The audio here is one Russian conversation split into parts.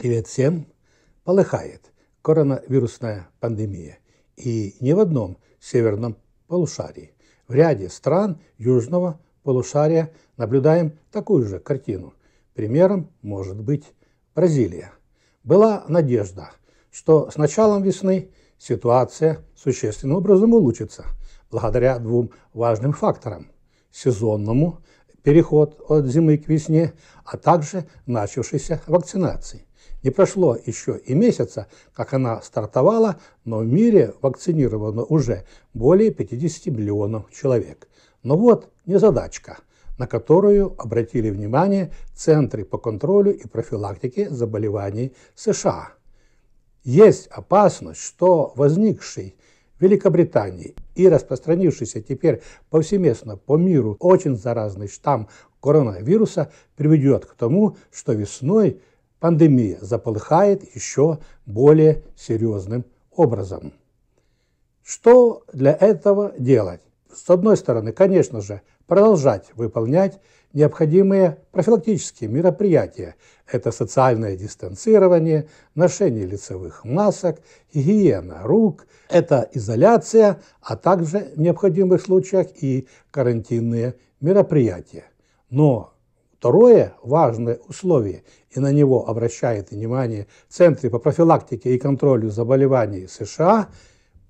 Привет всем! Полыхает коронавирусная пандемия. И не в одном северном полушарии. В ряде стран южного полушария наблюдаем такую же картину. Примером может быть Бразилия. Была надежда, что с началом весны ситуация существенным образом улучшится благодаря двум важным факторам – сезонному переход от зимы к весне, а также начавшейся вакцинации. Не прошло еще и месяца, как она стартовала, но в мире вакцинировано уже более 50 миллионов человек. Но вот незадачка, на которую обратили внимание Центры по контролю и профилактике заболеваний США. Есть опасность, что возникший в Великобритании и распространившийся теперь повсеместно по миру очень заразный штамм коронавируса приведет к тому, что весной – пандемия заполыхает еще более серьезным образом. Что для этого делать? С одной стороны, конечно же, продолжать выполнять необходимые профилактические мероприятия. Это социальное дистанцирование, ношение лицевых масок, гигиена рук, это изоляция, а также в необходимых случаях и карантинные мероприятия. Но Второе важное условие, и на него обращает внимание Центр по профилактике и контролю заболеваний США,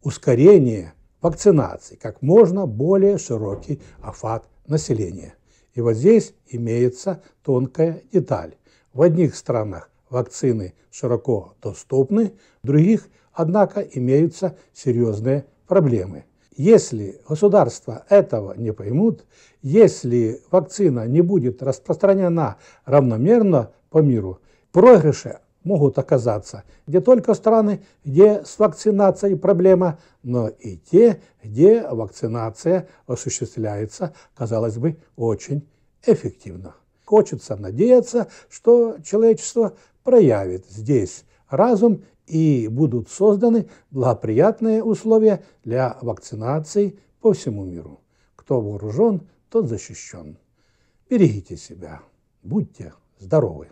ускорение вакцинации, как можно более широкий охват населения. И вот здесь имеется тонкая деталь. В одних странах вакцины широко доступны, в других, однако, имеются серьезные проблемы. Если государства этого не поймут, если вакцина не будет распространена равномерно по миру, проигрыши могут оказаться не только страны, где с вакцинацией проблема, но и те, где вакцинация осуществляется, казалось бы, очень эффективно. Хочется надеяться, что человечество проявит здесь разом и будут созданы благоприятные условия для вакцинации по всему миру. Кто вооружен, тот защищен. Берегите себя, будьте здоровы!